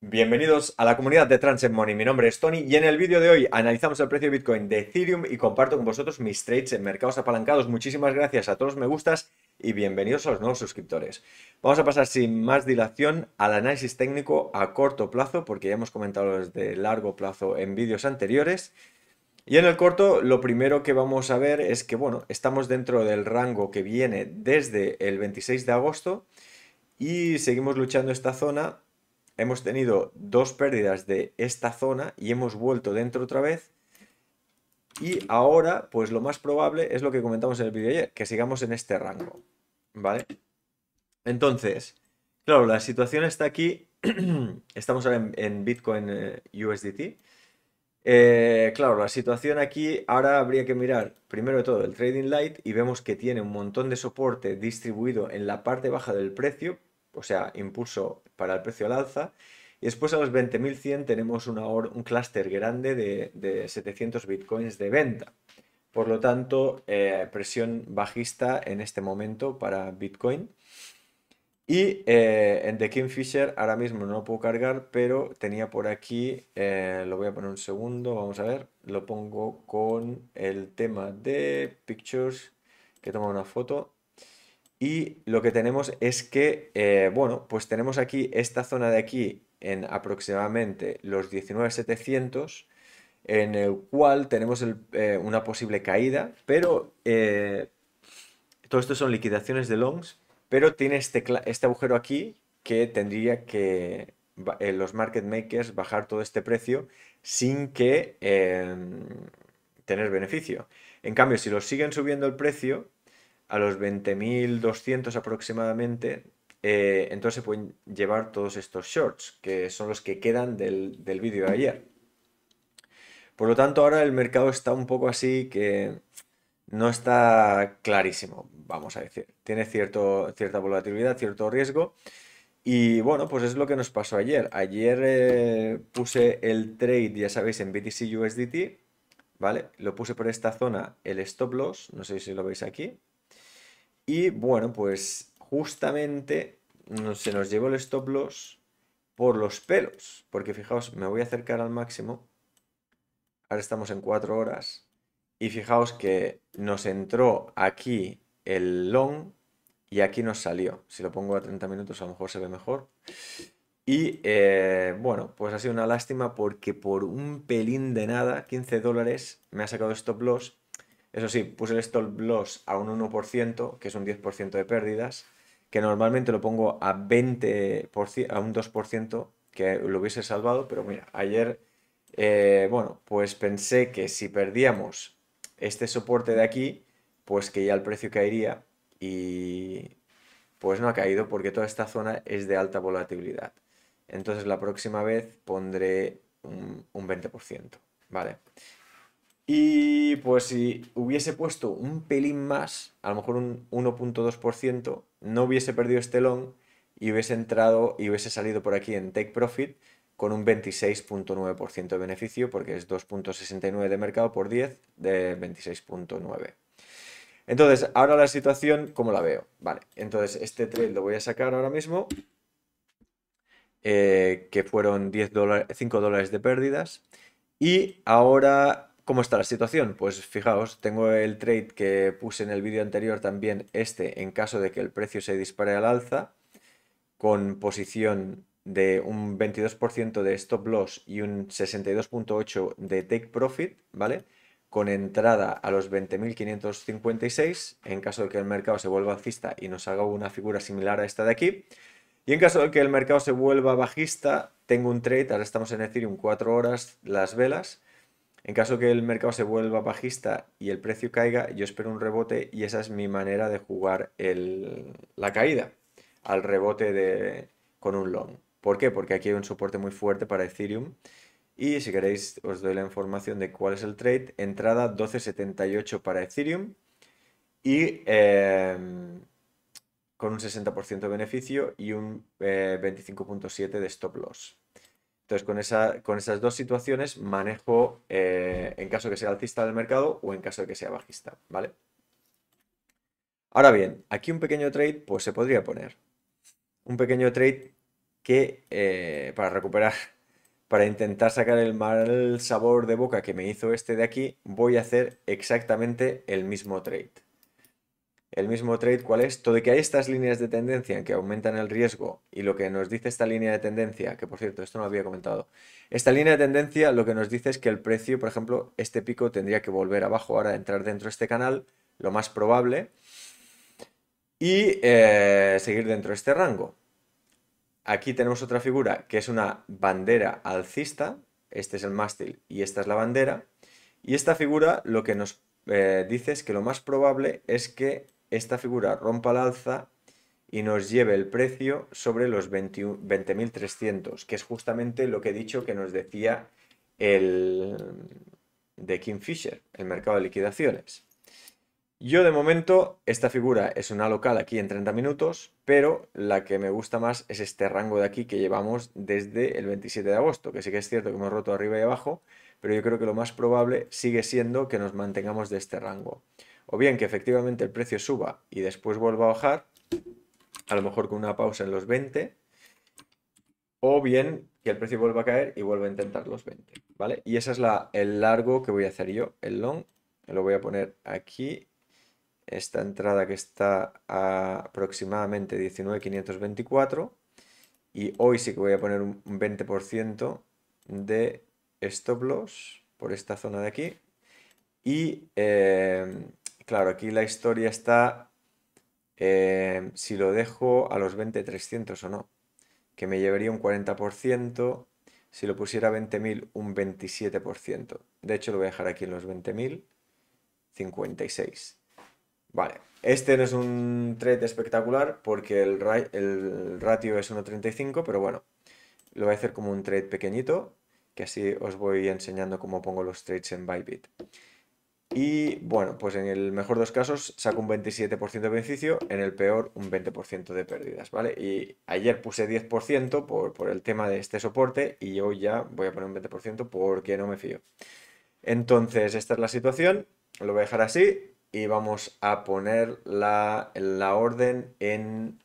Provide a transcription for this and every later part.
Bienvenidos a la comunidad de Transit Money, mi nombre es Tony y en el vídeo de hoy analizamos el precio de Bitcoin de Ethereum y comparto con vosotros mis trades en mercados apalancados. Muchísimas gracias a todos los me gustas y bienvenidos a los nuevos suscriptores. Vamos a pasar sin más dilación al análisis técnico a corto plazo porque ya hemos comentado desde largo plazo en vídeos anteriores. Y en el corto lo primero que vamos a ver es que bueno, estamos dentro del rango que viene desde el 26 de agosto y seguimos luchando esta zona hemos tenido dos pérdidas de esta zona y hemos vuelto dentro otra vez. Y ahora, pues lo más probable es lo que comentamos en el vídeo ayer, que sigamos en este rango, ¿vale? Entonces, claro, la situación está aquí, estamos ahora en, Bitcoin eh, USDT. Eh, claro, la situación aquí, ahora habría que mirar primero de todo el Trading Light y vemos que tiene un montón de soporte distribuido en la parte baja del precio, o sea, impulso para el precio al alza. Y después a los 20.100 tenemos un clúster grande de, 700 bitcoins de venta. Por lo tanto, eh, presión bajista en este momento para Bitcoin. Y eh, en The Kingfisher ahora mismo no lo puedo cargar, pero tenía por aquí, eh, lo voy a poner un segundo, vamos a ver, lo pongo con el tema de Pictures, que toma una foto. Y lo que tenemos es que, eh, bueno, pues tenemos aquí esta zona de aquí en aproximadamente los 19700, en el cual tenemos eh, una posible caída, pero eh, todo esto son liquidaciones de longs, pero tiene este, este agujero aquí que tendría que los market makers bajar todo este precio sin que tener beneficio. En cambio, si lo siguen subiendo el precio, a los 20.200 aproximadamente, eh, entonces se pueden llevar todos estos shorts, que son los que quedan del, vídeo de ayer. Por lo tanto, ahora el mercado está un poco así que no está clarísimo, vamos a decir. Tiene cierto, cierta volatilidad, cierto riesgo. Y bueno, pues es lo que nos pasó ayer. Ayer eh, puse el trade, ya sabéis, en BTC USDT, ¿vale? Lo puse por esta zona, el stop loss, no sé si lo veis aquí, y bueno, pues justamente mm, se nos llevó el stop loss por los pelos. Porque fijaos, me voy a acercar al máximo. Ahora estamos en 4 horas. Y fijaos que nos entró aquí el long y aquí nos salió. Si lo pongo a 30 minutos a lo mejor se ve mejor. Y eh, bueno, pues ha sido una lástima porque por un pelín de nada, 15 dólares, me ha sacado stop loss eso sí, puse el stop loss a un 1%, que es un 10% de pérdidas, que normalmente lo pongo a 20%, a un 2%, que lo hubiese salvado, pero mira, ayer, eh, bueno, pues pensé que si perdíamos este soporte de aquí, pues que ya el precio caería y pues no ha caído porque toda esta zona es de alta volatilidad. Entonces la próxima vez pondré un, un 20%, ¿vale? Y pues si hubiese puesto un pelín más, a lo mejor un 1.2%, no hubiese perdido este long y hubiese entrado y hubiese salido por aquí en Take Profit con un 26.9% de beneficio, porque es 2.69 de mercado por 10 de 26.9. Entonces, ahora la situación, ¿cómo la veo? Vale, entonces este trade lo voy a sacar ahora mismo, eh, que fueron 10 5 dólares de pérdidas. Y ahora ¿Cómo está la situación? Pues fijaos, tengo el trade que puse en el vídeo anterior también, este, en caso de que el precio se dispare al alza, con posición de un 22% de stop loss y un 62.8% de take profit, ¿vale? Con entrada a los 20.556, en caso de que el mercado se vuelva alcista y nos haga una figura similar a esta de aquí. Y en caso de que el mercado se vuelva bajista, tengo un trade, ahora estamos en Ethereum 4 horas las velas, en caso que el mercado se vuelva bajista y el precio caiga, yo espero un rebote y esa es mi manera de jugar la caída al rebote con un long. ¿Por qué? Porque aquí hay un soporte muy fuerte para Ethereum. Y si queréis os doy la información de cuál es el trade. Entrada 12.78 para Ethereum y em, con un 60% de beneficio y un 25.7 eh, de stop loss. Entonces, con, esas dos situaciones manejo eh, en caso de que sea altista del mercado o en caso de que sea bajista, ¿vale? Ahora bien, aquí un pequeño trade, pues se podría poner. Un pequeño trade que eh, para recuperar, para intentar sacar el mal sabor de boca que me hizo este de aquí, voy a hacer exactamente el mismo trade el mismo trade, ¿cuál es? Todo de que hay estas líneas de tendencia que aumentan el riesgo y lo que nos dice esta línea de tendencia, que por cierto, esto no lo había comentado, esta línea de tendencia lo que nos dice es que el precio, por ejemplo, este pico tendría que volver abajo ahora, entrar dentro de este canal, lo más probable, y eh, seguir dentro de este rango. Aquí tenemos otra figura que es una bandera alcista, este es el mástil y esta es la bandera, y esta figura lo que nos... Eh, dice es que lo más probable es que esta figura rompa la alza y nos lleve el precio sobre los 20.300, que es justamente lo que he dicho que nos decía el de Fisher el mercado de liquidaciones. Yo de momento, esta figura es una local aquí en 30 minutos, pero la que me gusta más es este rango de aquí que llevamos desde el 27 de agosto, que sí que es cierto que hemos roto arriba y abajo, pero yo creo que lo más probable sigue siendo que nos mantengamos de este rango o bien que efectivamente el precio suba y después vuelva a bajar, a lo mejor con una pausa en los 20, o bien que el precio vuelva a caer y vuelva a intentar los 20, ¿vale? Y ese es la, el largo que voy a hacer yo, el long, lo voy a poner aquí, esta entrada que está a aproximadamente 19.524, y hoy sí que voy a poner un 20% de stop loss por esta zona de aquí, y... Eh, Claro, aquí la historia está em, si lo dejo a los 20.300 o no, que me llevaría un 40%, si lo pusiera a 20.000 un 27%. De hecho, lo voy a dejar aquí en los 20.000, 56. Vale, este no es un trade espectacular porque el, el ratio es 1.35, pero bueno, lo voy a hacer como un trade pequeñito, que así os voy enseñando cómo pongo los trades en Bybit. Y bueno, pues en el mejor de los casos saco un 27% de beneficio, en el peor un 20% de pérdidas, ¿vale? Y ayer puse 10% por, por, el tema de este soporte y hoy ya voy a poner un 20% porque no me fío. Entonces, esta es la situación, lo voy a dejar así y vamos a poner la, orden en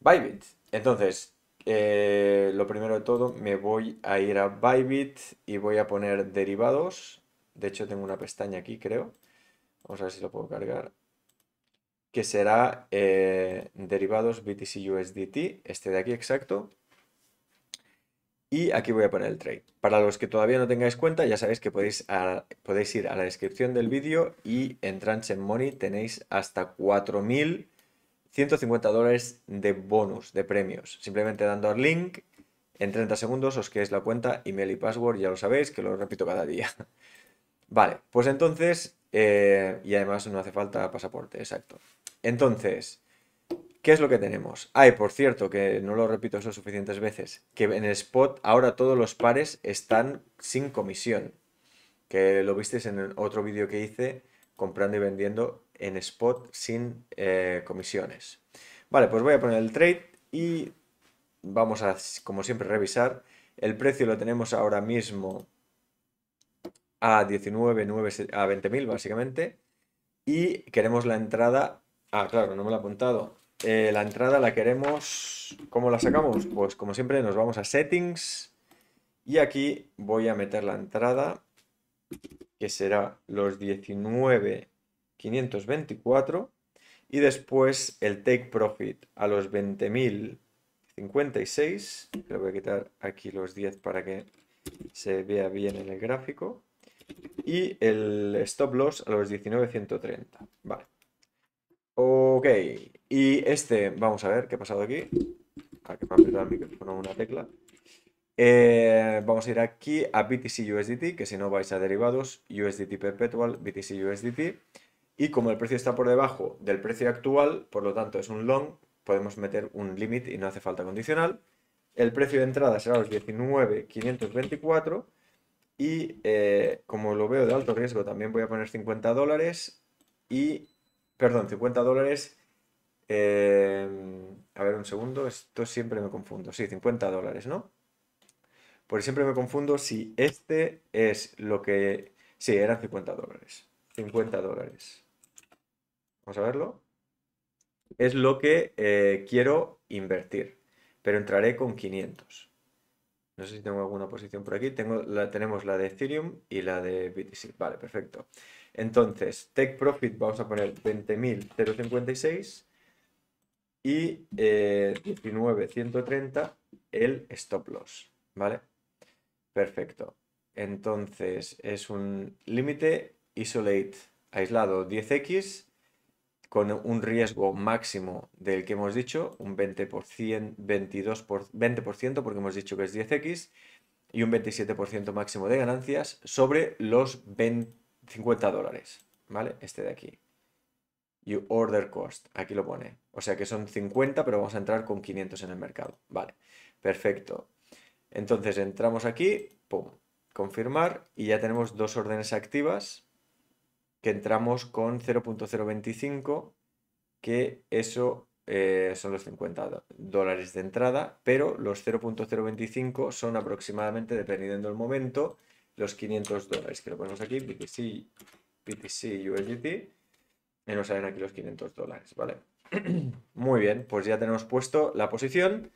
Bybit. Entonces, eh, lo primero de todo, me voy a ir a Bybit y voy a poner derivados de hecho, tengo una pestaña aquí, creo. Vamos a ver si lo puedo cargar. Que será eh, derivados BTC USDT, este de aquí exacto. Y aquí voy a poner el trade. Para los que todavía no tengáis cuenta, ya sabéis que podéis, podéis ir a la descripción del vídeo y en Transcend Money tenéis hasta 4.150 dólares de bonus, de premios. Simplemente dando al link, en 30 segundos os quedéis la cuenta, email y password, ya lo sabéis, que lo repito cada día. Vale, pues entonces, eh, y además no hace falta pasaporte, exacto. Entonces, ¿qué es lo que tenemos? Hay, por cierto, que no lo repito eso suficientes veces, que en el spot ahora todos los pares están sin comisión, que lo visteis en otro vídeo que hice comprando y vendiendo en spot sin eh, comisiones. Vale, pues voy a poner el trade y vamos a, como siempre, revisar. El precio lo tenemos ahora mismo a 19, 9, a 20.000 básicamente. Y queremos la entrada. Ah, claro, no me lo he apuntado. Eh, la entrada la queremos. ¿Cómo la sacamos? Pues como siempre, nos vamos a settings. Y aquí voy a meter la entrada, que será los 19.524. Y después el take profit a los 20.056. Le voy a quitar aquí los 10 para que se vea bien en el gráfico y el stop loss a los 19.130. Vale. Ok, y este, vamos a ver qué ha pasado aquí. A que me ha apretado el micrófono una tecla. Eh, vamos a ir aquí a BTC USDT, que si no vais a derivados, USDT Perpetual, BTC USDT. Y como el precio está por debajo del precio actual, por lo tanto es un long, podemos meter un límite y no hace falta condicional. El precio de entrada será los 19.524 y eh, como lo veo de alto riesgo, también voy a poner 50 dólares y, perdón, 50 dólares. Eh, a ver, un segundo, esto siempre me confundo. Sí, 50 dólares, ¿no? por pues siempre me confundo si este es lo que... Sí, eran 50 dólares. 50 dólares. Vamos a verlo. Es lo que eh, quiero invertir, pero entraré con 500. No sé si tengo alguna posición por aquí. Tengo, la, tenemos la de Ethereum y la de BTC. Vale, perfecto. Entonces, Tech Profit vamos a poner 20.056 y 19.130 eh, el Stop Loss. Vale, perfecto. Entonces, es un límite isolate aislado 10x con un riesgo máximo del que hemos dicho, un 20%, 22 porque hemos dicho que es 10x, y un 27% máximo de ganancias sobre los 50 dólares, ¿vale? Este de aquí. You order cost, aquí lo pone. O sea que son 50, pero vamos a entrar con 500 en el mercado. Vale, perfecto. Entonces entramos aquí, pum, confirmar, y ya tenemos dos órdenes activas que entramos con 0.025, que eso eh, son los 50 dólares de entrada, pero los 0.025 son aproximadamente, dependiendo del momento, los 500 dólares, que lo ponemos aquí, BTC, BTC USDT, y nos salen aquí los 500 dólares, ¿vale? Muy bien, pues ya tenemos puesto la posición.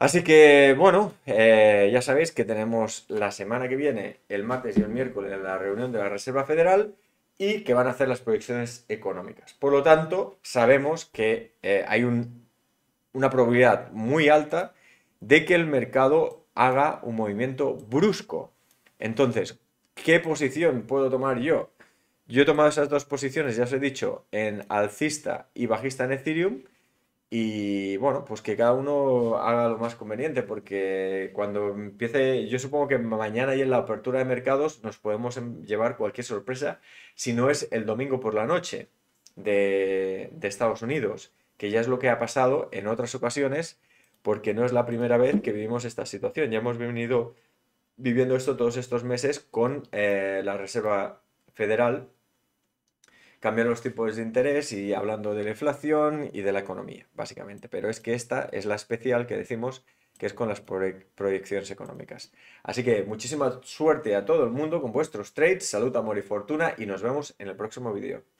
Así que, bueno, eh, ya sabéis que tenemos la semana que viene, el martes y el miércoles, la reunión de la Reserva Federal y que van a hacer las proyecciones económicas. Por lo tanto, sabemos que eh, hay una probabilidad muy alta de que el mercado haga un movimiento brusco. Entonces, ¿qué posición puedo tomar yo? Yo he tomado esas dos posiciones, ya os he dicho, en alcista y bajista en Ethereum y bueno, pues que cada uno haga lo más conveniente, porque cuando empiece, yo supongo que mañana y en la apertura de mercados nos podemos em, llevar cualquier sorpresa, si no es el domingo por la noche de, Estados Unidos, que ya es lo que ha pasado en otras ocasiones, porque no es la primera vez que vivimos esta situación. Ya hemos venido viviendo esto todos estos meses con eh, la Reserva Federal Cambiar los tipos de interés y hablando de la inflación y de la economía, básicamente. Pero es que esta es la especial que decimos que es con las proyecciones económicas. Así que muchísima suerte a todo el mundo con vuestros trades, salud, amor y fortuna y nos vemos en el próximo vídeo.